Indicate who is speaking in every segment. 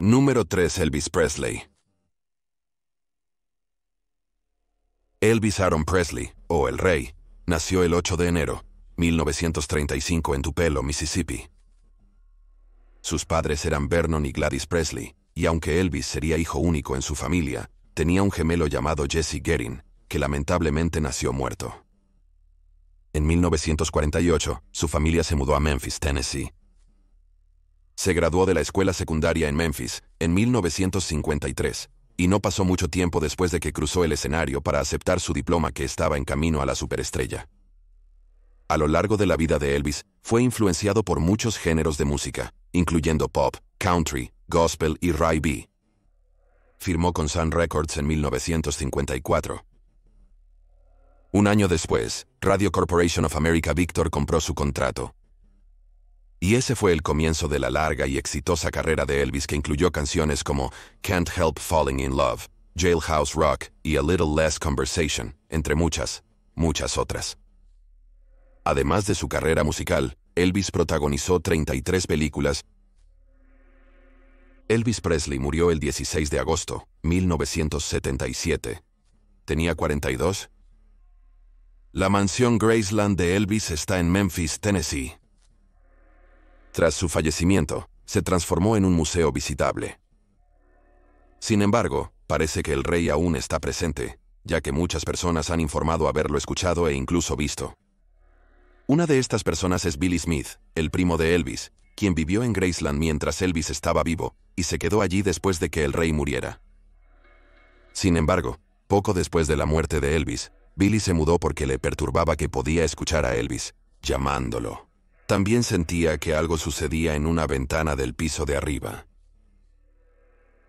Speaker 1: Número 3. Elvis Presley. Elvis Aaron Presley, o El Rey, nació el 8 de enero 1935 en Tupelo, Mississippi. Sus padres eran Vernon y Gladys Presley, y aunque Elvis sería hijo único en su familia, tenía un gemelo llamado Jesse Gerin, que lamentablemente nació muerto. En 1948, su familia se mudó a Memphis, Tennessee, se graduó de la escuela secundaria en Memphis en 1953, y no pasó mucho tiempo después de que cruzó el escenario para aceptar su diploma que estaba en camino a la superestrella. A lo largo de la vida de Elvis, fue influenciado por muchos géneros de música, incluyendo pop, country, gospel y Ray B. Firmó con Sun Records en 1954. Un año después, Radio Corporation of America Victor compró su contrato, y ese fue el comienzo de la larga y exitosa carrera de Elvis que incluyó canciones como Can't Help Falling in Love, Jailhouse Rock y A Little Less Conversation, entre muchas, muchas otras. Además de su carrera musical, Elvis protagonizó 33 películas. Elvis Presley murió el 16 de agosto, 1977. Tenía 42. La mansión Graceland de Elvis está en Memphis, Tennessee. Tras su fallecimiento, se transformó en un museo visitable. Sin embargo, parece que el rey aún está presente, ya que muchas personas han informado haberlo escuchado e incluso visto. Una de estas personas es Billy Smith, el primo de Elvis, quien vivió en Graceland mientras Elvis estaba vivo, y se quedó allí después de que el rey muriera. Sin embargo, poco después de la muerte de Elvis, Billy se mudó porque le perturbaba que podía escuchar a Elvis, llamándolo. También sentía que algo sucedía en una ventana del piso de arriba.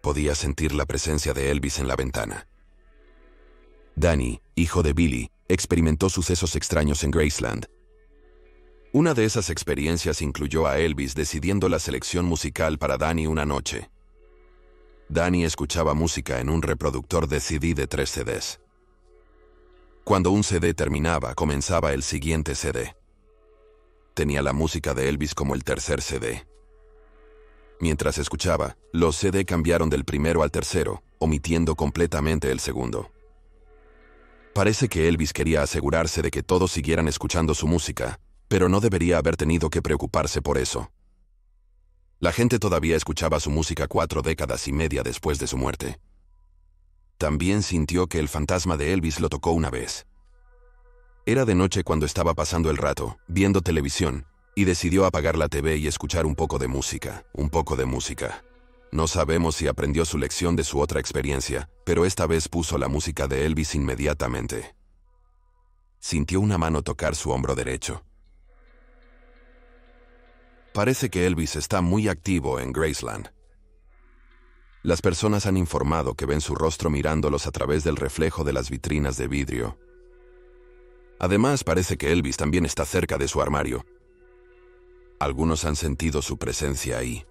Speaker 1: Podía sentir la presencia de Elvis en la ventana. Danny, hijo de Billy, experimentó sucesos extraños en Graceland. Una de esas experiencias incluyó a Elvis decidiendo la selección musical para Danny una noche. Danny escuchaba música en un reproductor de CD de tres CDs. Cuando un CD terminaba, comenzaba el siguiente CD tenía la música de Elvis como el tercer CD. Mientras escuchaba, los CD cambiaron del primero al tercero, omitiendo completamente el segundo. Parece que Elvis quería asegurarse de que todos siguieran escuchando su música, pero no debería haber tenido que preocuparse por eso. La gente todavía escuchaba su música cuatro décadas y media después de su muerte. También sintió que el fantasma de Elvis lo tocó una vez, era de noche cuando estaba pasando el rato, viendo televisión, y decidió apagar la TV y escuchar un poco de música, un poco de música. No sabemos si aprendió su lección de su otra experiencia, pero esta vez puso la música de Elvis inmediatamente. Sintió una mano tocar su hombro derecho. Parece que Elvis está muy activo en Graceland. Las personas han informado que ven su rostro mirándolos a través del reflejo de las vitrinas de vidrio, Además, parece que Elvis también está cerca de su armario. Algunos han sentido su presencia ahí.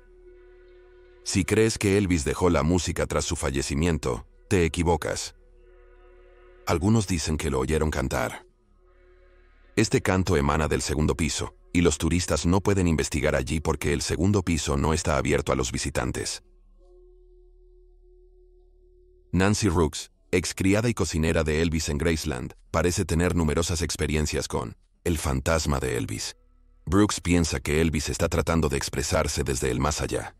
Speaker 1: Si crees que Elvis dejó la música tras su fallecimiento, te equivocas. Algunos dicen que lo oyeron cantar. Este canto emana del segundo piso, y los turistas no pueden investigar allí porque el segundo piso no está abierto a los visitantes. Nancy Rooks, criada y cocinera de Elvis en Graceland, parece tener numerosas experiencias con el fantasma de Elvis. Brooks piensa que Elvis está tratando de expresarse desde el más allá.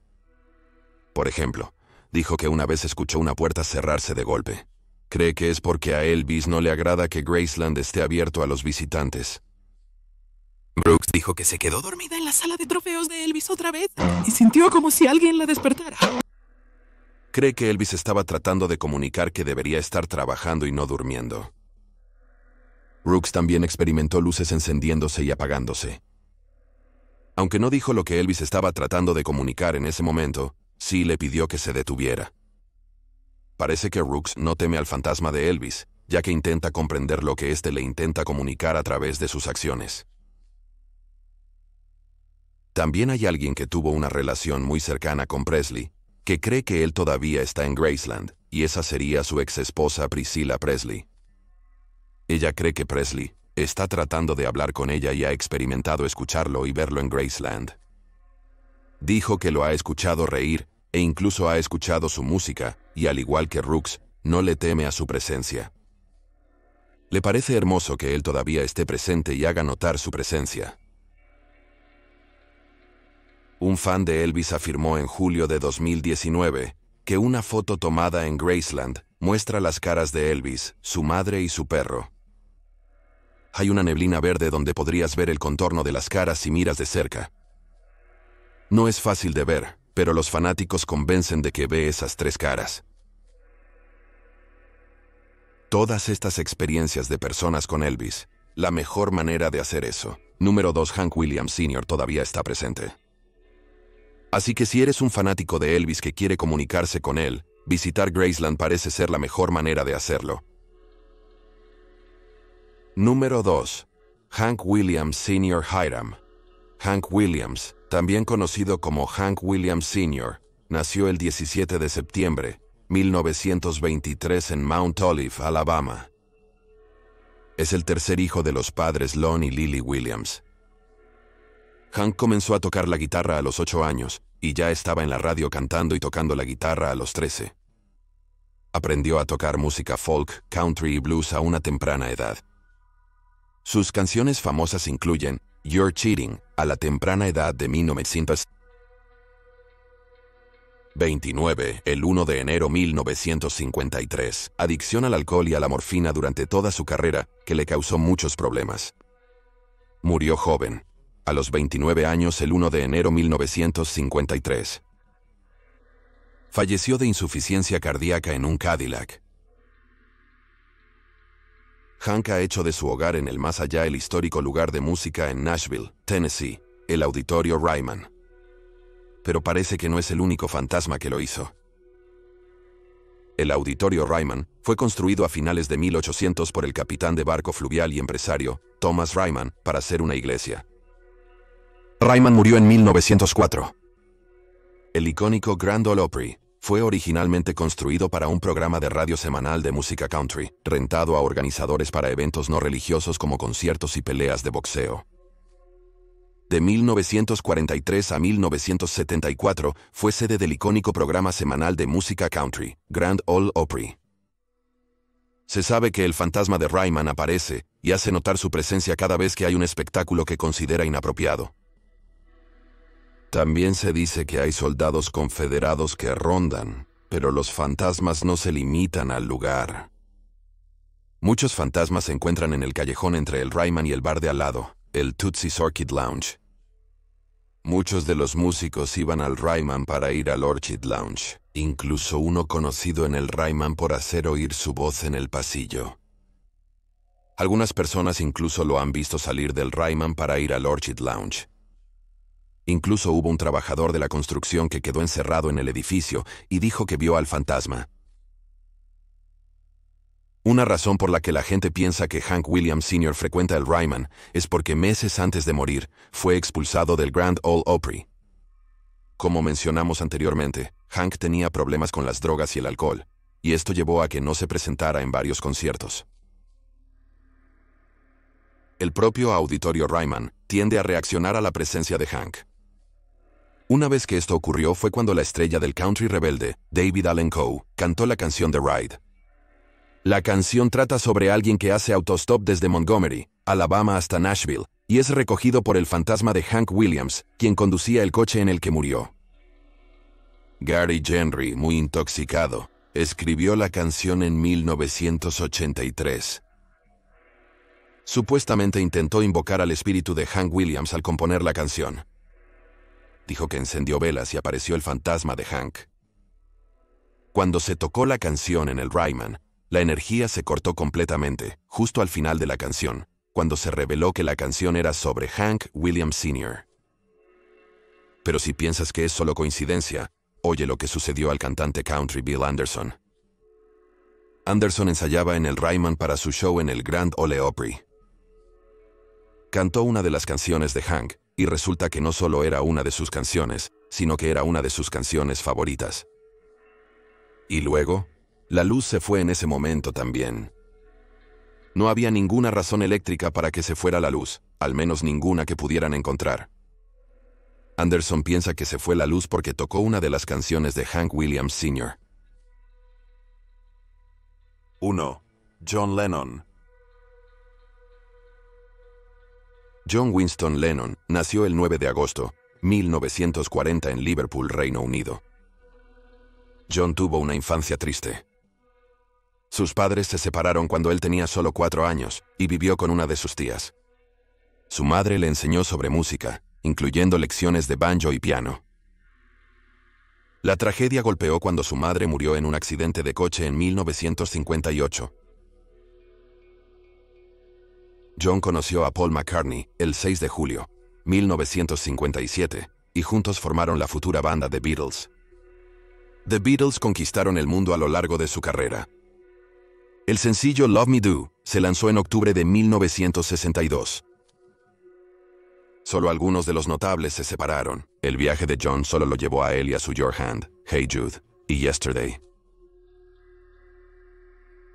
Speaker 1: Por ejemplo, dijo que una vez escuchó una puerta cerrarse de golpe. Cree que es porque a Elvis no le agrada que Graceland esté abierto a los visitantes. Brooks dijo que se quedó dormida en la sala de trofeos de Elvis otra vez y sintió como si alguien la despertara cree que Elvis estaba tratando de comunicar que debería estar trabajando y no durmiendo. Rooks también experimentó luces encendiéndose y apagándose. Aunque no dijo lo que Elvis estaba tratando de comunicar en ese momento, sí le pidió que se detuviera. Parece que Rooks no teme al fantasma de Elvis, ya que intenta comprender lo que éste le intenta comunicar a través de sus acciones. También hay alguien que tuvo una relación muy cercana con Presley, que cree que él todavía está en Graceland, y esa sería su ex esposa Priscilla Presley. Ella cree que Presley está tratando de hablar con ella y ha experimentado escucharlo y verlo en Graceland. Dijo que lo ha escuchado reír, e incluso ha escuchado su música, y al igual que Rooks, no le teme a su presencia. Le parece hermoso que él todavía esté presente y haga notar su presencia. Un fan de Elvis afirmó en julio de 2019 que una foto tomada en Graceland muestra las caras de Elvis, su madre y su perro. Hay una neblina verde donde podrías ver el contorno de las caras si miras de cerca. No es fácil de ver, pero los fanáticos convencen de que ve esas tres caras. Todas estas experiencias de personas con Elvis, la mejor manera de hacer eso. Número 2 Hank Williams Sr. todavía está presente. Así que si eres un fanático de Elvis que quiere comunicarse con él, visitar Graceland parece ser la mejor manera de hacerlo. Número 2. Hank Williams Sr. Hiram. Hank Williams, también conocido como Hank Williams Sr., nació el 17 de septiembre 1923 en Mount Olive, Alabama. Es el tercer hijo de los padres Lon y Lily Williams. Hank comenzó a tocar la guitarra a los 8 años, y ya estaba en la radio cantando y tocando la guitarra a los 13. Aprendió a tocar música folk, country y blues a una temprana edad. Sus canciones famosas incluyen You're Cheating, a la temprana edad de 1929, el 1 de enero 1953, adicción al alcohol y a la morfina durante toda su carrera, que le causó muchos problemas. Murió joven, a los 29 años el 1 de enero 1953. Falleció de insuficiencia cardíaca en un Cadillac. Hank ha hecho de su hogar en el más allá el histórico lugar de música en Nashville, Tennessee, el Auditorio Ryman. Pero parece que no es el único fantasma que lo hizo. El Auditorio Ryman fue construido a finales de 1800 por el capitán de barco fluvial y empresario, Thomas Ryman, para ser una iglesia. Rayman murió en 1904. El icónico Grand Ole Opry fue originalmente construido para un programa de radio semanal de música country, rentado a organizadores para eventos no religiosos como conciertos y peleas de boxeo. De 1943 a 1974 fue sede del icónico programa semanal de música country, Grand Ole Opry. Se sabe que el fantasma de Rayman aparece y hace notar su presencia cada vez que hay un espectáculo que considera inapropiado. También se dice que hay soldados confederados que rondan, pero los fantasmas no se limitan al lugar. Muchos fantasmas se encuentran en el callejón entre el Ryman y el bar de al lado, el Tootsie's Orchid Lounge. Muchos de los músicos iban al Ryman para ir al Orchid Lounge, incluso uno conocido en el Ryman por hacer oír su voz en el pasillo. Algunas personas incluso lo han visto salir del Ryman para ir al Orchid Lounge, Incluso hubo un trabajador de la construcción que quedó encerrado en el edificio y dijo que vio al fantasma. Una razón por la que la gente piensa que Hank Williams Sr. frecuenta el Ryman es porque meses antes de morir fue expulsado del Grand Ole Opry. Como mencionamos anteriormente, Hank tenía problemas con las drogas y el alcohol, y esto llevó a que no se presentara en varios conciertos. El propio auditorio Ryman tiende a reaccionar a la presencia de Hank. Una vez que esto ocurrió fue cuando la estrella del country rebelde, David Allen Coe, cantó la canción The Ride. La canción trata sobre alguien que hace autostop desde Montgomery, Alabama hasta Nashville, y es recogido por el fantasma de Hank Williams, quien conducía el coche en el que murió. Gary Henry, muy intoxicado, escribió la canción en 1983. Supuestamente intentó invocar al espíritu de Hank Williams al componer la canción dijo que encendió velas y apareció el fantasma de Hank. Cuando se tocó la canción en el Ryman, la energía se cortó completamente, justo al final de la canción, cuando se reveló que la canción era sobre Hank Williams Sr. Pero si piensas que es solo coincidencia, oye lo que sucedió al cantante country Bill Anderson. Anderson ensayaba en el Ryman para su show en el Grand Ole Opry. Cantó una de las canciones de Hank, y resulta que no solo era una de sus canciones, sino que era una de sus canciones favoritas. Y luego, la luz se fue en ese momento también. No había ninguna razón eléctrica para que se fuera la luz, al menos ninguna que pudieran encontrar. Anderson piensa que se fue la luz porque tocó una de las canciones de Hank Williams Sr. 1. John Lennon, John Winston Lennon nació el 9 de agosto, 1940 en Liverpool, Reino Unido. John tuvo una infancia triste. Sus padres se separaron cuando él tenía solo cuatro años y vivió con una de sus tías. Su madre le enseñó sobre música, incluyendo lecciones de banjo y piano. La tragedia golpeó cuando su madre murió en un accidente de coche en 1958, John conoció a Paul McCartney el 6 de julio 1957 y juntos formaron la futura banda The Beatles. The Beatles conquistaron el mundo a lo largo de su carrera. El sencillo Love Me Do se lanzó en octubre de 1962. Solo algunos de los notables se separaron. El viaje de John solo lo llevó a él y a su Your Hand, Hey Jude y Yesterday.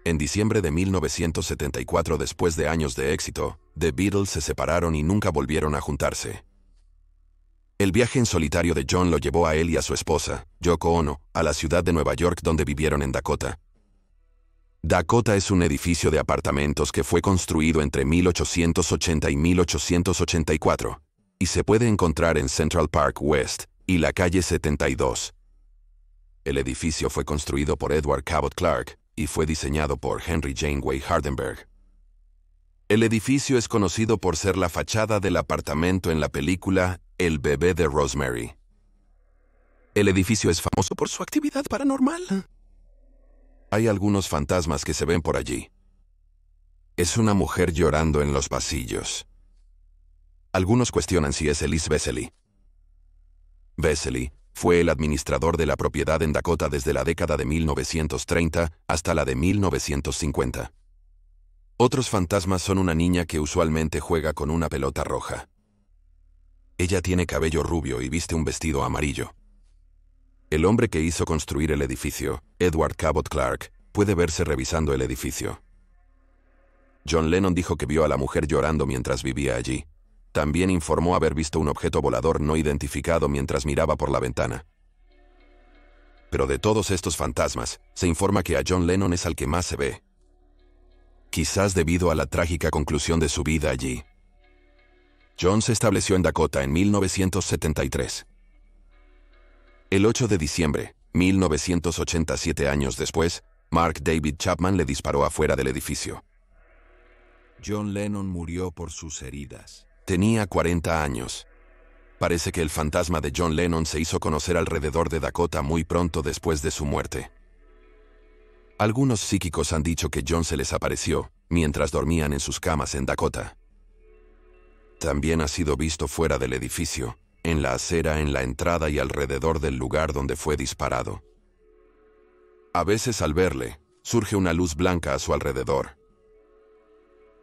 Speaker 1: En diciembre de 1974, después de años de éxito, The Beatles se separaron y nunca volvieron a juntarse. El viaje en solitario de John lo llevó a él y a su esposa, Yoko Ono, a la ciudad de Nueva York donde vivieron en Dakota. Dakota es un edificio de apartamentos que fue construido entre 1880 y 1884, y se puede encontrar en Central Park West y la calle 72. El edificio fue construido por Edward Cabot Clark, y fue diseñado por Henry Janeway Hardenberg. El edificio es conocido por ser la fachada del apartamento en la película El bebé de Rosemary. El edificio es famoso por su actividad paranormal. Hay algunos fantasmas que se ven por allí. Es una mujer llorando en los pasillos. Algunos cuestionan si es Elise Vesely. Vesely fue el administrador de la propiedad en Dakota desde la década de 1930 hasta la de 1950. Otros fantasmas son una niña que usualmente juega con una pelota roja. Ella tiene cabello rubio y viste un vestido amarillo. El hombre que hizo construir el edificio, Edward Cabot Clark, puede verse revisando el edificio. John Lennon dijo que vio a la mujer llorando mientras vivía allí. También informó haber visto un objeto volador no identificado mientras miraba por la ventana. Pero de todos estos fantasmas, se informa que a John Lennon es al que más se ve. Quizás debido a la trágica conclusión de su vida allí. John se estableció en Dakota en 1973. El 8 de diciembre, 1987 años después, Mark David Chapman le disparó afuera del edificio. John Lennon murió por sus heridas. Tenía 40 años. Parece que el fantasma de John Lennon se hizo conocer alrededor de Dakota muy pronto después de su muerte. Algunos psíquicos han dicho que John se les apareció mientras dormían en sus camas en Dakota. También ha sido visto fuera del edificio, en la acera, en la entrada y alrededor del lugar donde fue disparado. A veces al verle, surge una luz blanca a su alrededor.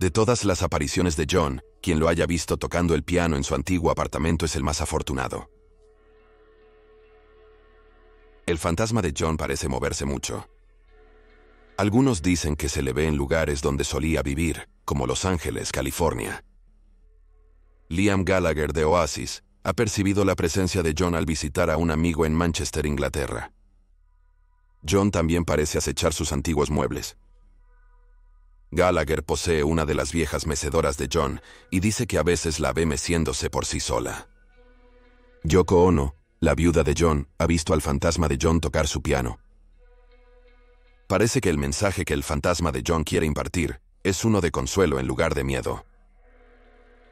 Speaker 1: De todas las apariciones de John, quien lo haya visto tocando el piano en su antiguo apartamento es el más afortunado. El fantasma de John parece moverse mucho. Algunos dicen que se le ve en lugares donde solía vivir, como Los Ángeles, California. Liam Gallagher de Oasis ha percibido la presencia de John al visitar a un amigo en Manchester, Inglaterra. John también parece acechar sus antiguos muebles, Gallagher posee una de las viejas mecedoras de John y dice que a veces la ve meciéndose por sí sola. Yoko Ono, la viuda de John, ha visto al fantasma de John tocar su piano. Parece que el mensaje que el fantasma de John quiere impartir es uno de consuelo en lugar de miedo.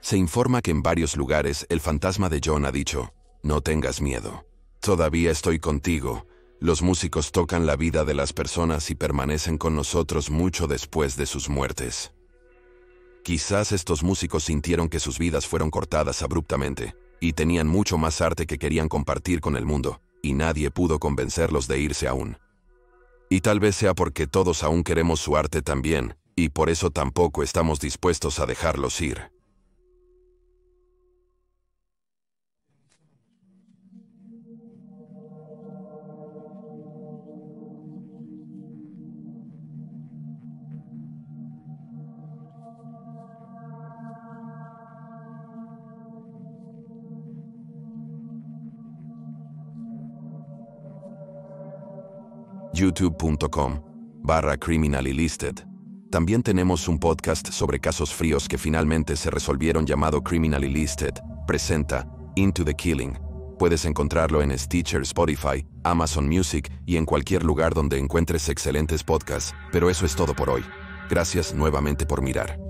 Speaker 1: Se informa que en varios lugares el fantasma de John ha dicho, no tengas miedo, todavía estoy contigo, los músicos tocan la vida de las personas y permanecen con nosotros mucho después de sus muertes. Quizás estos músicos sintieron que sus vidas fueron cortadas abruptamente, y tenían mucho más arte que querían compartir con el mundo, y nadie pudo convencerlos de irse aún. Y tal vez sea porque todos aún queremos su arte también, y por eso tampoco estamos dispuestos a dejarlos ir. youtube.com barra criminally listed. También tenemos un podcast sobre casos fríos que finalmente se resolvieron llamado Criminally Listed. Presenta Into the Killing. Puedes encontrarlo en Stitcher, Spotify, Amazon Music y en cualquier lugar donde encuentres excelentes podcasts, pero eso es todo por hoy. Gracias nuevamente por mirar.